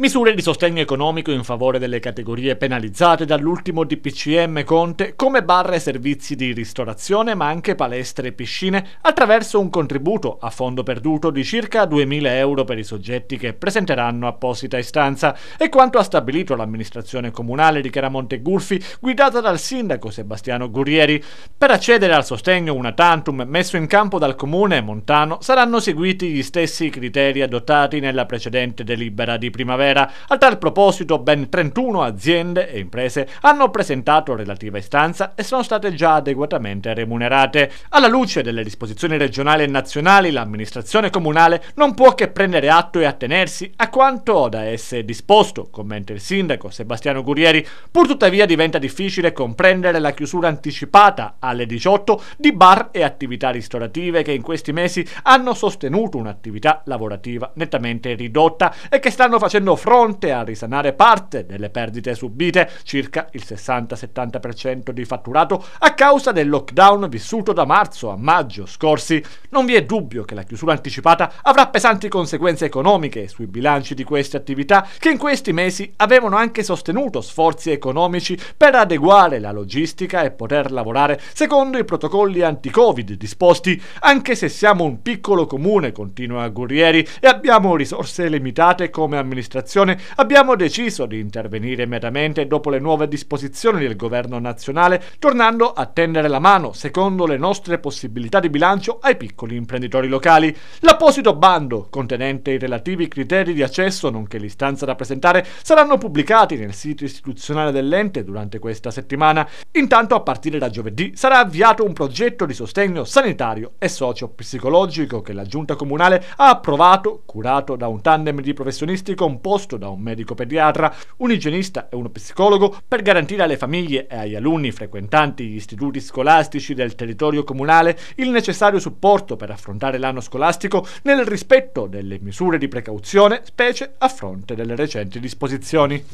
Misure di sostegno economico in favore delle categorie penalizzate dall'ultimo DPCM Conte come barre e servizi di ristorazione ma anche palestre e piscine attraverso un contributo a fondo perduto di circa 2.000 euro per i soggetti che presenteranno apposita istanza e quanto ha stabilito l'amministrazione comunale di Chiaramonte Gulfi guidata dal sindaco Sebastiano Gurrieri. Per accedere al sostegno una tantum messo in campo dal comune montano saranno seguiti gli stessi criteri adottati nella precedente delibera di primavera primavera. A tal proposito ben 31 aziende e imprese hanno presentato relativa istanza e sono state già adeguatamente remunerate. Alla luce delle disposizioni regionali e nazionali, l'amministrazione comunale non può che prendere atto e attenersi a quanto da esse è disposto, commenta il sindaco Sebastiano Gurieri. Pur tuttavia diventa difficile comprendere la chiusura anticipata alle 18 di bar e attività ristorative che in questi mesi hanno sostenuto un'attività lavorativa nettamente ridotta e che stanno facendo fronte a risanare parte delle perdite subite, circa il 60-70% di fatturato, a causa del lockdown vissuto da marzo a maggio scorsi. Non vi è dubbio che la chiusura anticipata avrà pesanti conseguenze economiche sui bilanci di queste attività che in questi mesi avevano anche sostenuto sforzi economici per adeguare la logistica e poter lavorare secondo i protocolli anti-Covid disposti, anche se siamo un piccolo comune, continua Gurrieri, e abbiamo risorse limitate come amministrazione comunicazione abbiamo deciso di intervenire immediatamente dopo le nuove disposizioni del governo nazionale, tornando a tendere la mano, secondo le nostre possibilità di bilancio, ai piccoli imprenditori locali. L'apposito bando, contenente i relativi criteri di accesso nonché l'istanza da presentare, saranno pubblicati nel sito istituzionale dell'ente durante questa settimana. Intanto, a partire da giovedì, sarà avviato un progetto di sostegno sanitario e socio-psicologico che la Giunta Comunale ha approvato, curato da un tandem di professionisti composto composto da un medico pediatra, un igienista e uno psicologo per garantire alle famiglie e agli alunni frequentanti gli istituti scolastici del territorio comunale il necessario supporto per affrontare l'anno scolastico nel rispetto delle misure di precauzione, specie a fronte delle recenti disposizioni.